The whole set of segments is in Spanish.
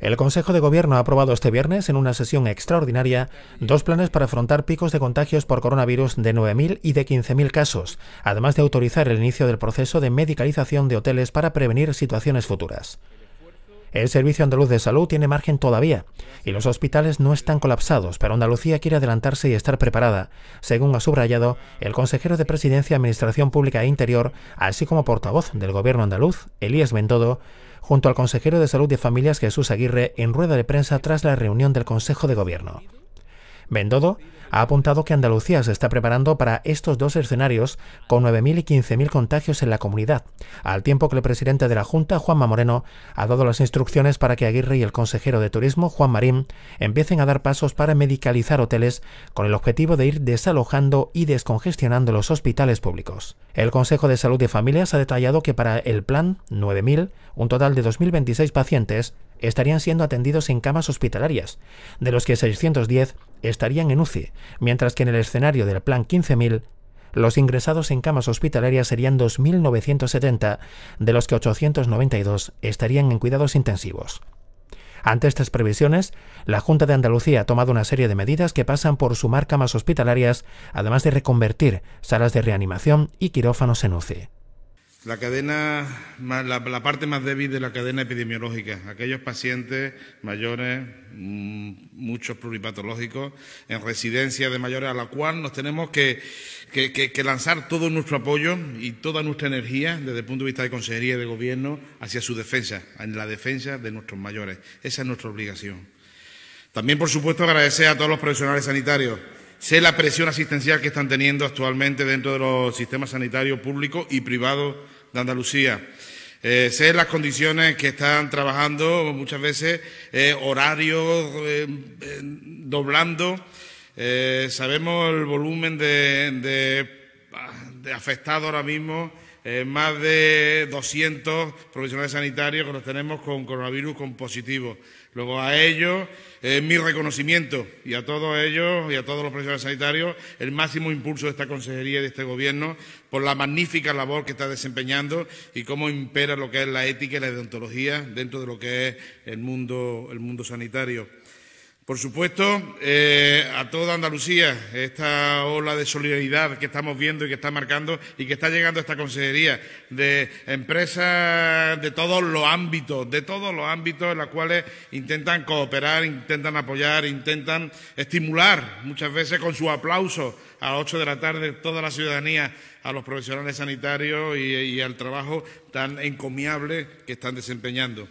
El Consejo de Gobierno ha aprobado este viernes, en una sesión extraordinaria, dos planes para afrontar picos de contagios por coronavirus de 9.000 y de 15.000 casos, además de autorizar el inicio del proceso de medicalización de hoteles para prevenir situaciones futuras. El Servicio Andaluz de Salud tiene margen todavía y los hospitales no están colapsados, pero Andalucía quiere adelantarse y estar preparada, según ha subrayado el consejero de Presidencia, Administración Pública e Interior, así como portavoz del Gobierno andaluz, Elías Bendodo, junto al consejero de Salud de Familias Jesús Aguirre en rueda de prensa tras la reunión del Consejo de Gobierno. Bendodo ha apuntado que Andalucía se está preparando para estos dos escenarios con 9.000 y 15.000 contagios en la comunidad, al tiempo que el presidente de la Junta, Juanma Moreno, ha dado las instrucciones para que Aguirre y el consejero de Turismo, Juan Marín, empiecen a dar pasos para medicalizar hoteles con el objetivo de ir desalojando y descongestionando los hospitales públicos. El Consejo de Salud de Familias ha detallado que para el plan 9.000, un total de 2.026 pacientes estarían siendo atendidos en camas hospitalarias, de los que 610 estarían en UCI, mientras que en el escenario del Plan 15.000, los ingresados en camas hospitalarias serían 2.970, de los que 892 estarían en cuidados intensivos. Ante estas previsiones, la Junta de Andalucía ha tomado una serie de medidas que pasan por sumar camas hospitalarias, además de reconvertir salas de reanimación y quirófanos en UCI. La cadena, la, parte más débil de la cadena epidemiológica, aquellos pacientes mayores, mm, muchos pluripatológicos, en residencia de mayores, a la cual nos tenemos que, que, que, lanzar todo nuestro apoyo y toda nuestra energía desde el punto de vista de consejería y de gobierno hacia su defensa, en la defensa de nuestros mayores. Esa es nuestra obligación. También, por supuesto, agradecer a todos los profesionales sanitarios sé la presión asistencial que están teniendo actualmente dentro de los sistemas sanitarios públicos y privados de Andalucía. Eh, sé las condiciones que están trabajando muchas veces, eh, horarios eh, doblando. sabemos el volumen de, de afectado ahora mismo, eh, más de 200 profesionales sanitarios que los tenemos con coronavirus con positivo. Luego a ellos, eh, mi reconocimiento y a todos ellos y a todos los profesionales sanitarios, el máximo impulso de esta consejería y de este gobierno por la magnífica labor que está desempeñando y cómo impera lo que es la ética y la deontología dentro de lo que es el mundo, el mundo sanitario. Por supuesto, eh, a toda Andalucía, esta ola de solidaridad que estamos viendo y que está marcando y que está llegando a esta consejería de empresas de todos los ámbitos, de todos los ámbitos en los cuales intentan cooperar, intentan apoyar, intentan estimular muchas veces con su aplauso a las 8 de la tarde toda la ciudadanía, a los profesionales sanitarios y al trabajo tan encomiable que están desempeñando.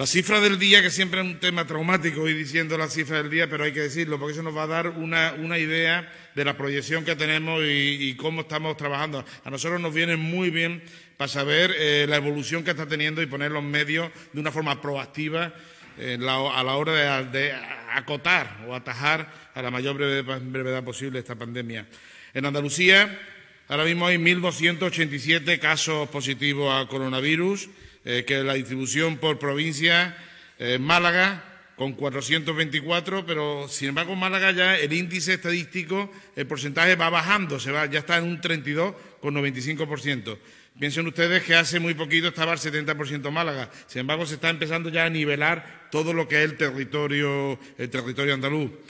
La cifra del día, que siempre es un tema traumático ir diciendo la cifra del día, pero hay que decirlo, porque eso nos va a dar una, idea de la proyección que tenemos y, cómo estamos trabajando. A nosotros nos viene muy bien para saber eh, la evolución que está teniendo y poner los medios de una forma proactiva eh, a la hora de, acotar o atajar a la mayor brevedad, brevedad posible esta pandemia. En Andalucía, ahora mismo hay 1.287 casos positivos a coronavirus eh, que la distribución por provincia, eh, Málaga con 424, pero sin embargo Málaga ya el índice estadístico, el porcentaje va bajando, se va, ya está en un 32,95%. Piensen ustedes que hace muy poquito estaba el 70% Málaga, sin embargo se está empezando ya a nivelar todo lo que es el territorio, el territorio andaluz.